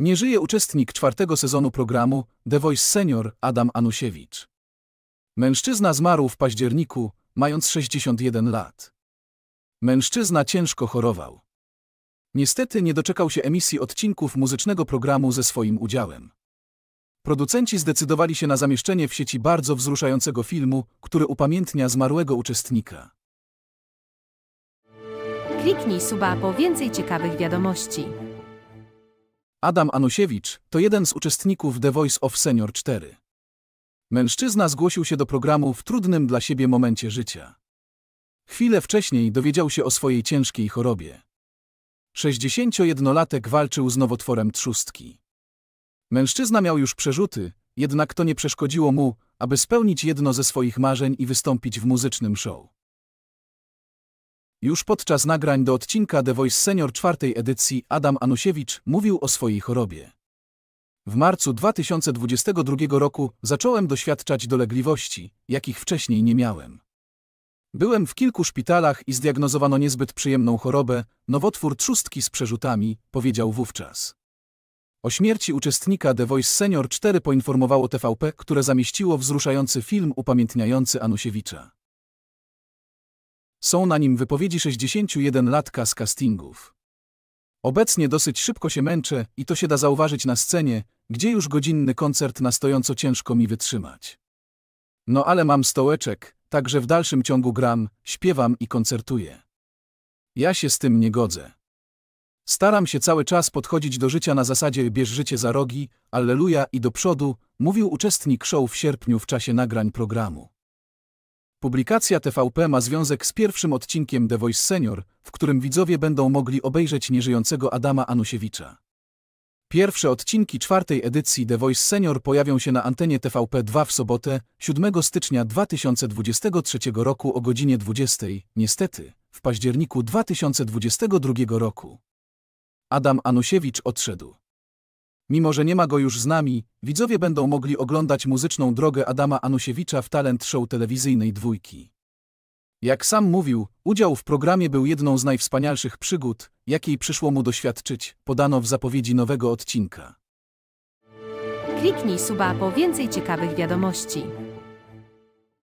Nie żyje uczestnik czwartego sezonu programu The Voice Senior Adam Anusiewicz. Mężczyzna zmarł w październiku, mając 61 lat. Mężczyzna ciężko chorował. Niestety nie doczekał się emisji odcinków muzycznego programu ze swoim udziałem. Producenci zdecydowali się na zamieszczenie w sieci bardzo wzruszającego filmu, który upamiętnia zmarłego uczestnika. Kliknij suba po więcej ciekawych wiadomości. Adam Anusiewicz to jeden z uczestników The Voice of Senior 4. Mężczyzna zgłosił się do programu w trudnym dla siebie momencie życia. Chwilę wcześniej dowiedział się o swojej ciężkiej chorobie. 61-latek walczył z nowotworem trzustki. Mężczyzna miał już przerzuty, jednak to nie przeszkodziło mu, aby spełnić jedno ze swoich marzeń i wystąpić w muzycznym show. Już podczas nagrań do odcinka The Voice Senior czwartej edycji Adam Anusiewicz mówił o swojej chorobie. W marcu 2022 roku zacząłem doświadczać dolegliwości, jakich wcześniej nie miałem. Byłem w kilku szpitalach i zdiagnozowano niezbyt przyjemną chorobę, nowotwór trzustki z przerzutami, powiedział wówczas. O śmierci uczestnika The Voice Senior 4 poinformowało TVP, które zamieściło wzruszający film upamiętniający Anusiewicza. Są na nim wypowiedzi 61-latka z castingów. Obecnie dosyć szybko się męczę i to się da zauważyć na scenie, gdzie już godzinny koncert na stojąco ciężko mi wytrzymać. No ale mam stołeczek, także w dalszym ciągu gram, śpiewam i koncertuję. Ja się z tym nie godzę. Staram się cały czas podchodzić do życia na zasadzie bierz życie za rogi, alleluja i do przodu, mówił uczestnik show w sierpniu w czasie nagrań programu. Publikacja TVP ma związek z pierwszym odcinkiem The Voice Senior, w którym widzowie będą mogli obejrzeć nieżyjącego Adama Anusiewicza. Pierwsze odcinki czwartej edycji The Voice Senior pojawią się na antenie TVP2 w sobotę, 7 stycznia 2023 roku o godzinie 20, niestety, w październiku 2022 roku. Adam Anusiewicz odszedł. Mimo, że nie ma go już z nami, widzowie będą mogli oglądać muzyczną drogę Adama Anusiewicza w talent show telewizyjnej dwójki. Jak sam mówił, udział w programie był jedną z najwspanialszych przygód, jakiej przyszło mu doświadczyć, podano w zapowiedzi nowego odcinka. Kliknij suba po więcej ciekawych wiadomości.